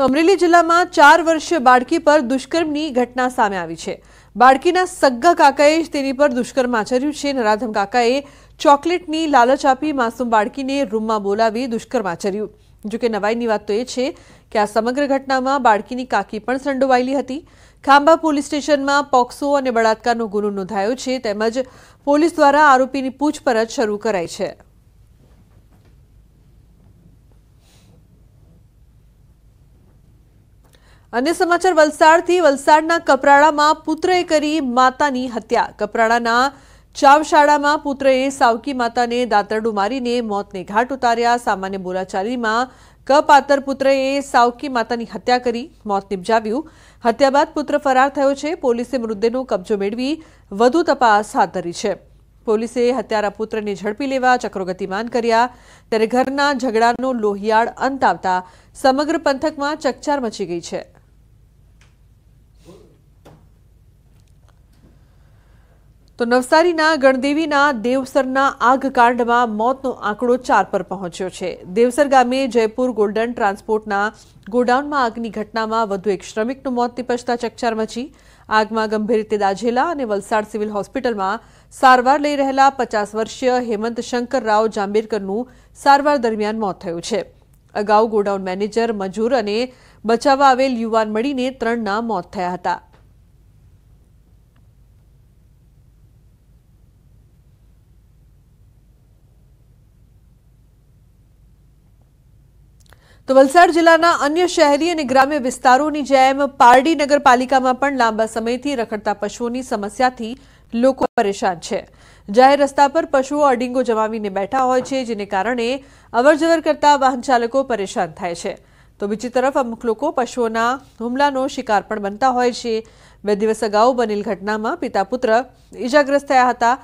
તો અમરેલી જિલ્લામાં ચાર વર્ષીય બાળકી પર દુષ્કર્મની ઘટના સામે આવી છે બાળકીના સગ્ગા કાકાએ જ તેની પર દુષ્કર્મ આચર્યું છે નરાધમ કાકાએ ચોકલેટની લાલચ આપી માસૂમ બાળકીને રૂમમાં બોલાવી દુષ્કર્મ આચર્યું જોકે નવાઈની વાત તો એ છે કે આ સમગ્ર ઘટનામાં બાળકીની કાકી પણ સંડોવાયેલી હતી ખાંભા પોલીસ સ્ટેશનમાં પોક્સો અને બળાત્કારનો ગુનો નોંધાયો છે તેમજ પોલીસ દ્વારા આરોપીની પૂછપરછ શરૂ કરાઈ છે અન્ય સમાચાર વલસાડથી વલસાડના કપરાડામાં પુત્રએ કરી માતાની હત્યા કપરાડાના ચાવશાળામાં પુત્રએ સાવકી માતાને દાતરડું મારીને મોતને ઘાટ ઉતાર્યા સામાન્ય બોલાચાલીમાં કપાતર પુત્રએ સાવકી માતાની હત્યા કરી મોત નિપજાવ્યું હત્યા બાદ પુત્ર ફરાર થયો છે પોલીસે મૃતદેહનો કબજો મેળવી વધુ તપાસ હાથ ધરી છે પોલીસે હત્યારા પુત્રને ઝડપી લેવા ચક્રોગતિમાન કર્યા ત્યારે ઘરના ઝઘડાનો લોહિયાળ અંત આવતા સમગ્ર પંથકમાં ચકચાર મચી ગઈ છે તો નવસારીના ગણદેવીના દેવસરના આગ કાંડમાં મોતનો આંકડો ચાર પર પહોંચ્યો છે દેવસર ગામે જયપુર ગોલ્ડન ટ્રાન્સપોર્ટના ગોડાઉનમાં આગની ઘટનામાં વધુ એક શ્રમિકનું મોત નીપજતા ચકચાર મચી આગમાં ગંભીર રીતે દાઝેલા અને વલસાડ સિવિલ હોસ્પિટલમાં સારવાર લઈ રહેલા પચાસ વર્ષીય હેમંત શંકર રાવ જાંબેરકરનું સારવાર દરમિયાન મોત થયું છે અગાઉ ગોડાઉન મેનેજર મજૂર અને બચાવવા આવેલ યુવાન મળીને ત્રણના મોત થયા હતા તો વલસાડ જિલ્લાના અન્ય શહેરી અને ગ્રામ્ય વિસ્તારોની જેમ પારડી નગરપાલિકામાં પણ લાંબા સમયથી રખડતા પશુઓની સમસ્યાથી લોકો પરેશાન છે જાહેર રસ્તા પર પશુઓ અડીંગો જમાવીને બેઠા હોય છે જેને કારણે અવરજવર કરતા વાહન ચાલકો પરેશાન થાય છે તો બીજી તરફ અમુક લોકો પશુઓના હુમલાનો શિકાર પણ બનતા હોય છે બે દિવસ અગાઉ બનેલ ઘટનામાં પિતા પુત્ર ઇજાગ્રસ્ત થયા હતા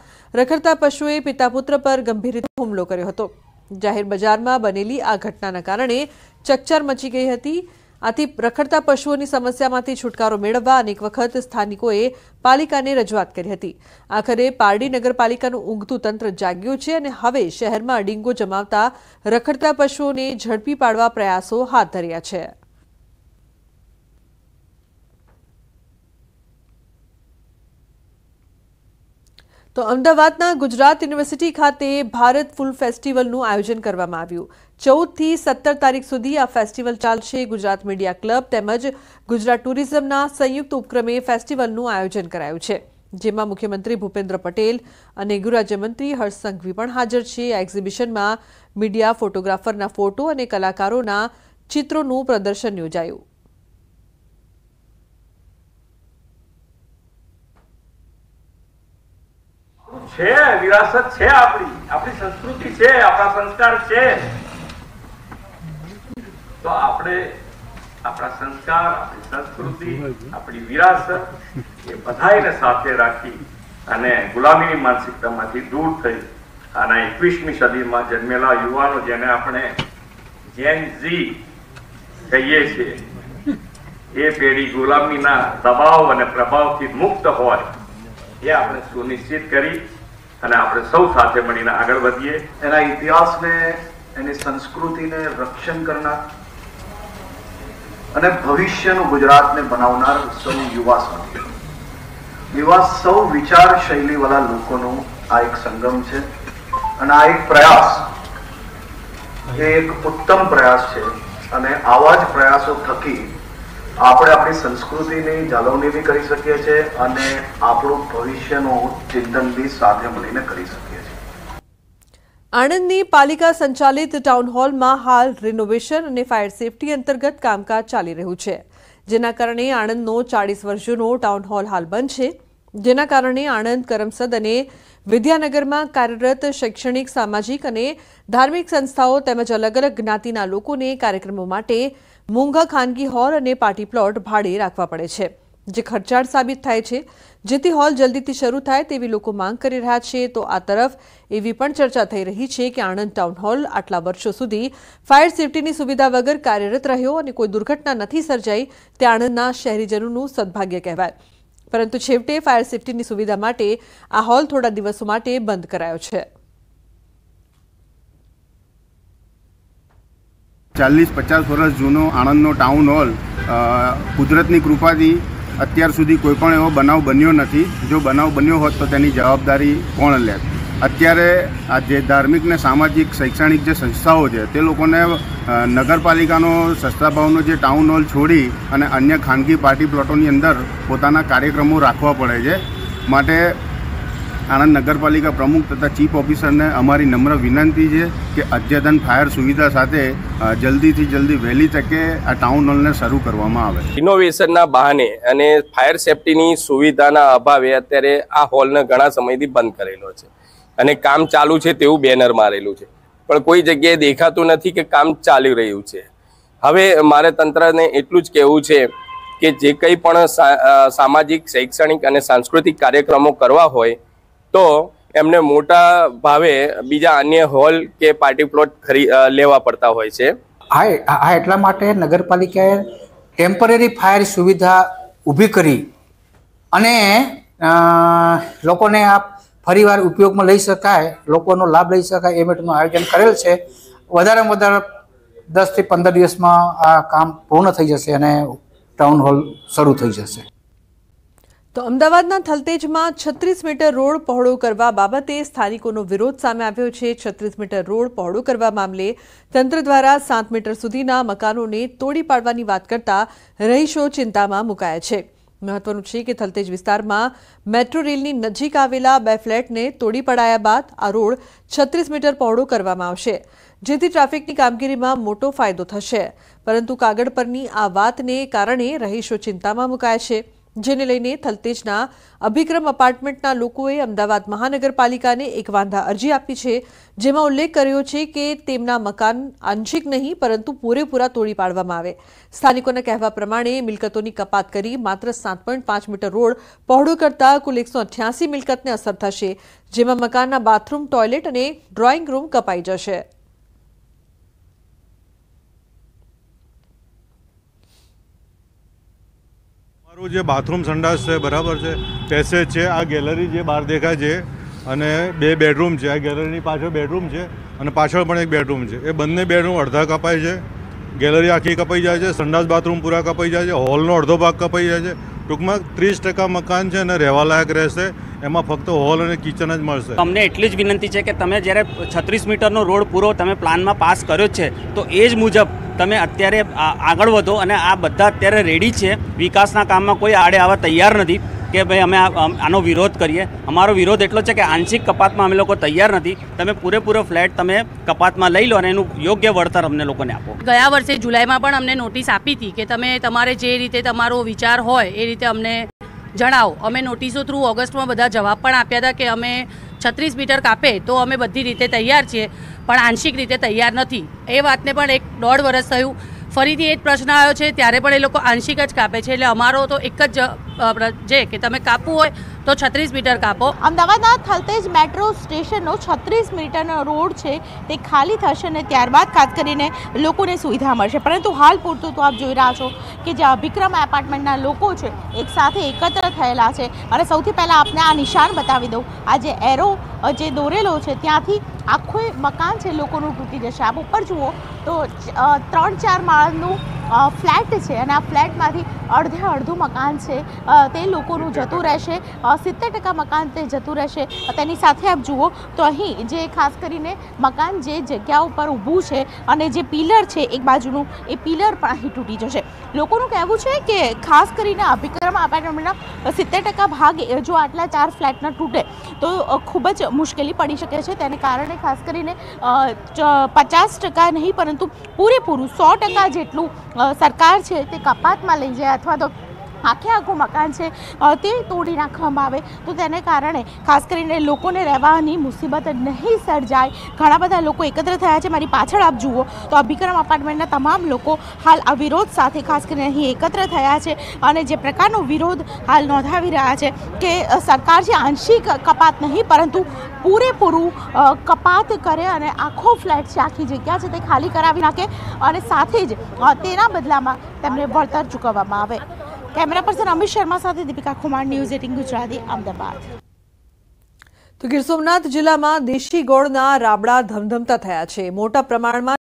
રખડતા પશુએ પિતા પુત્ર પર ગંભીર રીતે હુમલો કર્યો હતો જાહેર બજારમાં બનેલી આ ઘટનાના કારણે ચકચાર મચી ગઈ હતી આથી રખડતા પશુઓની સમસ્યામાંથી છુટકારો મેળવવા અનેક વખત સ્થાનિકોએ પાલિકાને રજૂઆત કરી હતી આખરે પારડી નગરપાલિકાનું ઊંઘતું તંત્ર જાગ્યું છે અને હવે શહેરમાં ડીંગો જમાવતા રખડતા પશુઓને ઝડપી પાડવા પ્રયાસો હાથ ધર્યા છે તો અમદાવાદના ગુજરાત યુનિવર્સિટી ખાતે ભારત ફૂલ ફેસ્ટિવલનું આયોજન કરવામાં આવ્યું ચૌદથી સત્તર તારીખ સુધી આ ફેસ્ટિવલ ચાલશે ગુજરાત મીડિયા ક્લબ તેમજ ગુજરાત ટુરિઝમના સંયુક્ત ઉપક્રમે ફેસ્ટિવલનું આયોજન કરાયું છે જેમાં મુખ્યમંત્રી ભૂપેન્દ્ર પટેલ અને ગૃહરાજ્યમંત્રી હર્ષ સંઘવી પણ હાજર છે આ એક્ઝિબિશનમાં મીડિયા ફોટોગ્રાફરના ફોટો અને કલાકારોના ચિત્રોનું પ્રદર્શન યોજાયું છે વિરાસત છે આપણી આપણી સંસ્કૃતિ છે આપણા સંસ્કાર છે તો આપણે આપણા સંસ્કાર આપણી સંસ્કૃતિ આપણી વિરાસત એ બધાને સાથે રાખી અને ગુલામીની માનસિકતામાંથી દૂર થઈ અને એકવીસમી સદીમાં જન્મેલા યુવાનો જેને આપણે જેન ઝી કહીએ છીએ એ પેઢી ગુલામીના દબાવ અને પ્રભાવથી મુક્ત હોય એ આપણે સુનિશ્ચિત કરી અને આપણે સૌ સાથે મળીને આગળ વધીએ એના ઇતિહાસને એની સંસ્કૃતિને રક્ષણ કરનાર અને ભવિષ્યનું ગુજરાતને બનાવનાર સૌ યુવા સાથે યુવા સૌ વિચાર શૈલીવાળા લોકોનો આ એક સંગમ છે અને આ એક પ્રયાસ એ એક ઉત્તમ પ્રયાસ છે અને આવા જ પ્રયાસો થકી આપણે આપણી સંસ્કૃતિની જાળવણી બી કરી શકીએ છીએ અને આપણું ભવિષ્યનું ચિંતન બી સાથે મળીને કરી શકીએ આણંદની પાલિકા સંચાલિત ટાઉન હોલમાં હાલ રિનોવેશન અને ફાયર સેફટી અંતર્ગત કામકાજ ચાલી રહ્યું છે જેના કારણે આણંદનો ચાળીસ વર્ષોનો ટાઉન હોલ હાલ બંધ છે જેના કારણે આણંદ કરમસદ અને વિદ્યાનગરમાં કાર્યરત શૈક્ષણિક સામાજિક અને ધાર્મિક સંસ્થાઓ તેમજ અલગ અલગ જ્ઞાતિના લોકોને કાર્યક્રમો માટે મોંઘા ખાનગી હોલ અને પાર્ટી પ્લોટ ભાડે રાખવા પડે છે જે ખર્ચાળ સાબિત થાય છે જેથી હોલ જલ્દીથી શરૂ થાય તેવી લોકો માંગ કરી રહ્યા છે તો આ તરફ એવી પણ ચર્ચા થઈ રહી છે કે આણંદ ટાઉન હોલ આટલા વર્ષો સુધી ફાયર સેફટીની સુવિધા વગર કાર્યરત રહ્યો અને કોઈ દુર્ઘટના નથી સર્જાઈ તે આણંદના શહેરીજનોનું સદભાગ્ય કહેવાય પરંતુ છેવટે ફાયર સેફટીની સુવિધા માટે આ હોલ થોડા દિવસો માટે બંધ કરાયો છે ચાલીસ પચાસ વર્ષ જૂનો આણંદનો ટાઉન હોલ કુદરતની કૃપાથી અત્યાર સુધી કોઈપણ એવો બનાવ બન્યો નથી જો બનાવ બન્યો હોત તો તેની જવાબદારી કોણ લે અત્યારે આ જે ધાર્મિક ને સામાજિક શૈક્ષણિક જે સંસ્થાઓ છે તે લોકોને નગરપાલિકાનો સસ્તા ભાવનો જે ટાઉન હોલ છોડી અને અન્ય ખાનગી પાર્ટી પ્લોટોની અંદર પોતાના કાર્યક્રમો રાખવા પડે છે માટે આણંદ નગરપાલિકા પ્રમુખ તથા ચીફ ઓફિસરને અમારી નમ્ર વિનંતી છે કે અદ્યતન ફાયર સુવિધા સાથે જલ્દીથી જલ્દી વહેલી તકે આ ટાઉન હોલને શરૂ કરવામાં આવે ઇનોવેશનના બહાને અને ફાયર સેફટીની સુવિધાના અભાવે અત્યારે આ હોલને ઘણા સમયથી બંધ કરેલો છે અને કામ ચાલુ છે તેવું બેનર મારેલું છે પણ કોઈ જગ્યાએ દેખાતું નથી કે કામ ચાલી રહ્યું છે હવે મારે તંત્રને એટલું જ કહેવું છે કે જે કંઈ પણ સામાજિક શૈક્ષણિક અને સાંસ્કૃતિક કાર્યક્રમો કરવા હોય તો એમને મોટા ભાવે બીજા અન્ય હોલ કે પાર્ટી પ્લોટ ખરી લેવા પડતા હોય છે આ એટલા માટે નગરપાલિકાએ ટેમ્પરરી ફાયર સુવિધા ઊભી કરી અને લોકોને આ ફરીવાર ઉપયોગમાં લઈ શકાય લોકોનો લાભ લઈ શકાય એ માટેનું આયોજન કરેલ છે વધારેમાં વધારે દસથી પંદર દિવસમાં આ કામ પૂર્ણ થઈ જશે અને ટાઉન હોલ શરૂ થઈ જશે તો અમદાવાદના થલતેજમાં છત્રીસ મીટર રોડ પહોળો કરવા બાબતે સ્થાનિકોનો વિરોધ સામે આવ્યો છે છત્રીસ મીટર રોડ પહોળો કરવા મામલે તંત્ર દ્વારા સાત મીટર સુધીના મકાનોને તોડી પાડવાની વાત કરતા રહીશો ચિંતામાં મુકાયા છે મહત્વનું છે કે થલતેજ વિસ્તારમાં મેટ્રો રેલની નજીક આવેલા બે ફ્લેટને તોડી પડાયા બાદ આ રોડ છત્રીસ મીટર પહોળો કરવામાં આવશે જેથી ટ્રાફિકની કામગીરીમાં મોટો ફાયદો થશે પરંતુ કાગળ પરની આ વાતને કારણે રહીશો ચિંતામાં મુકાયા છે જેને લઈને થલતેજના અભિક્રમ અપાર્ટમેન્ટના લોકોએ અમદાવાદ મહાનગરપાલિકાને એક વાંધા અરજી આપી છે જેમાં ઉલ્લેખ કર્યો છે કે તેમના મકાન આંશિક નહીં પરંતુ પૂરેપૂરા તોડી પાડવામાં આવે સ્થાનિકોના કહેવા પ્રમાણે મિલકતોની કપાત કરી માત્ર સાત પાંચ મીટર રોડ પહોળો કરતા કુલ એકસો મિલકતને અસર થશે જેમાં મકાનના બાથરૂમ ટોયલેટ અને ડ્રોઈંગ રૂમ કપાઈ જશે મારું જે બાથરૂમ સંડાસ છે બરાબર છે પેસેજ છે આ ગેલેરી જે બહાર દેખાય છે અને બે બેડરૂમ છે આ ગેલેરીની પાછળ બેડરૂમ છે અને પાછળ પણ એક બેડરૂમ છે એ બંને બેડરૂમ અડધા કપાય છે ગેલેરી આખી કપાઈ જાય છે સંડાસ બાથરૂમ પૂરા કપાઈ જાય છે હોલનો અડધો ભાગ કપાઈ જાય છે ટૂંકમાં ત્રીસ ટકા મકાન છે અને રહેવાલાયક રહેશે એમાં ફક્ત હોલ અને કિચન જ મળશે અમને એટલી જ વિનંતી છે કે તમે જ્યારે છત્રીસ મીટરનો રોડ પૂરો તમે પ્લાનમાં પાસ કર્યો છે તો એ જ મુજબ તમે અત્યારે આગળ વધો અને આ બધા અત્યારે રેડી છે વિકાસના કામમાં કોઈ આડે આવવા તૈયાર નથી કે ભાઈ અમે આનો વિરોધ કરીએ અમારો વિરોધ એટલો છે કે આંશિક કપાતમાં અમે લોકો તૈયાર નથી તમે પૂરેપૂરો ફ્લેટ તમે કપાતમાં લઈ લો અને એનું યોગ્ય વળતર અમને લોકોને આપો ગયા વર્ષે જુલાઈમાં પણ અમને નોટિસ આપી હતી કે તમે તમારે જે રીતે તમારો વિચાર હોય એ રીતે અમને જણાવો અમે નોટિસો થ્રુ ઓગસ્ટમાં બધા જવાબ પણ આપ્યા હતા કે અમે છત્રીસ મીટર કાપે તો અમે બધી રીતે તૈયાર છીએ પણ આંશિક રીતે તૈયાર નથી એ વાતને પણ એક દોઢ વર્ષ થયું ફરીથી એ જ પ્રશ્ન આવ્યો છે ત્યારે પણ એ લોકો આંશિક જ કાપે છે એટલે અમારો તો એક જ જે કે તમે કાપવું હોય તો છત્રીસ મીટર કાપો અમદાવાદના થલતેજ મેટ્રો સ્ટેશનનો છત્રીસ મીટરનો રોડ છે તે ખાલી થશે અને ત્યારબાદ ખાસ કરીને લોકોને સુવિધા મળશે પરંતુ હાલ પૂરતું તો આપ જોઈ રહ્યા છો કે જ્યાં અભિક્રમ એપાર્ટમેન્ટના લોકો છે એકસાથે એકત્ર થયેલા છે અને સૌથી પહેલાં આપને આ નિશાન બતાવી દઉં આ જે એરો જે દોરેલો છે ત્યાંથી આખું મકાન છે લોકોનું તૂટી જશે આ ઉપર જુઓ તો ત્રણ ચાર માળનું ફ્લેટ છે અને આ ફ્લેટમાંથી અડધે અડધું મકાન છે તે લોકોનું જતું રહેશે સિત્તેર ટકા મકાન તે જતું રહેશે તેની સાથે આપ જુઓ તો અહીં જે ખાસ કરીને મકાન જે જગ્યા ઉપર ઊભું છે અને જે પિલર છે એક બાજુનું એ પિલર પણ અહીં તૂટી જશે લોકોનું કહેવું છે કે ખાસ કરીને અભિક્રમ એપાર્ટમેન્ટના સિત્તેર ટકા ભાગ જો આટલા ચાર ફ્લેટના તૂટે તો ખૂબ જ મુશ્કેલી પડી શકે છે તેને કારણે ખાસ કરીને પચાસ ટકા નહીં પરંતુ પૂરેપૂરું સો ટકા જેટલું સરકાર છે તે કપાતમાં લઈ જાય અથવા તો આખે આખું મકાન છે તે તોડી નાખવામાં આવે તો તેને કારણે ખાસ કરીને લોકોને રહેવાની મુસીબત નહીં સર્જાય ઘણા બધા લોકો એકત્ર થયા છે મારી પાછળ આપ જુઓ તો અભિક્રમ અપાર્ટમેન્ટના તમામ લોકો હાલ આ વિરોધ સાથે ખાસ કરીને અહીં એકત્ર થયા છે અને જે પ્રકારનો વિરોધ હાલ નોંધાવી રહ્યા છે કે સરકાર જે આંશિક કપાત નહીં પરંતુ પૂરેપૂરું કપાત કરે અને આખો ફ્લેટ છે આખી જગ્યા છે તે ખાલી કરાવી નાખે અને સાથે જ તેના બદલામાં તેમને વળતર ચૂકવવામાં આવે કેમેરા પર્સન અમિત શર્મા સાથે દીપિકા ખુમાર ન્યૂઝ એટીન ગુજરાતી અમદાવાદ તો ગીર સોમનાથ જિલ્લામાં દેશી ગોળના રાબડા ધમધમતા થયા છે મોટા પ્રમાણમાં